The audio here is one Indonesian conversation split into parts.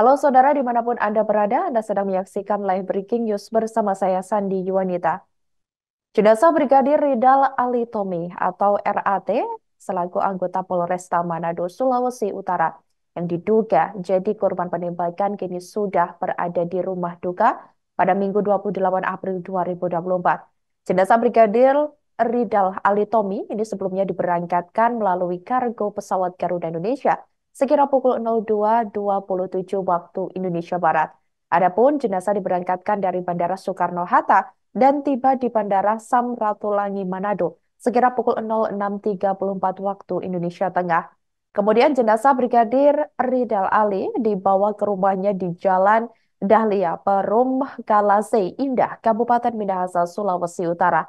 Halo saudara dimanapun Anda berada, Anda sedang menyaksikan live breaking news bersama saya Sandi Yuwanita. Jenazah Brigadir Ridal Ali Tommy atau RAT selaku anggota Polresta Manado, Sulawesi Utara yang diduga jadi korban penembakan kini sudah berada di rumah duka pada Minggu 28 April 2024. Jenazah Brigadir Ridal Ali Tommy ini sebelumnya diberangkatkan melalui kargo pesawat Garuda Indonesia sekira pukul 02.27 waktu Indonesia Barat. Adapun jenazah diberangkatkan dari Bandara Soekarno-Hatta dan tiba di Bandara Samratulangi Manado sekira pukul 06.34 waktu Indonesia Tengah. Kemudian jenazah Brigadir Ridal Ali dibawa ke rumahnya di Jalan Dahlia Perum Kalase Indah, Kabupaten Minahasa, Sulawesi Utara.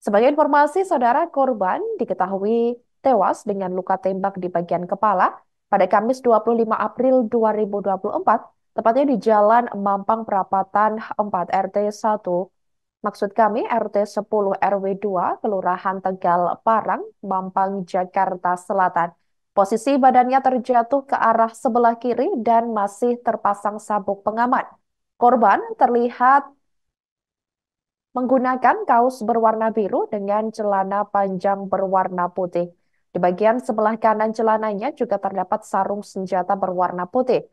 Sebagai informasi, saudara korban diketahui tewas dengan luka tembak di bagian kepala pada Kamis 25 April 2024, tepatnya di Jalan Mampang Perapatan 4 RT 1, maksud kami RT 10 RW 2, Kelurahan Tegal Parang, Mampang, Jakarta Selatan. Posisi badannya terjatuh ke arah sebelah kiri dan masih terpasang sabuk pengaman. Korban terlihat menggunakan kaos berwarna biru dengan celana panjang berwarna putih. Di bagian sebelah kanan celananya juga terdapat sarung senjata berwarna putih.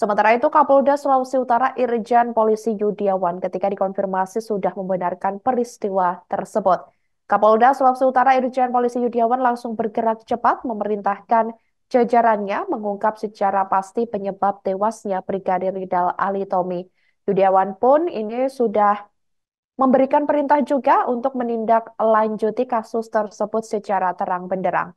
Sementara itu, Kapolda Sulawesi Utara Irjen Polisi Yudiawan ketika dikonfirmasi sudah membenarkan peristiwa tersebut. Kapolda Sulawesi Utara Irjen Polisi Yudiawan langsung bergerak cepat memerintahkan jajarannya mengungkap secara pasti penyebab tewasnya Brigadir Ridal Ali Tommy. Yudiawan pun ini sudah memberikan perintah juga untuk menindak lanjuti kasus tersebut secara terang benderang.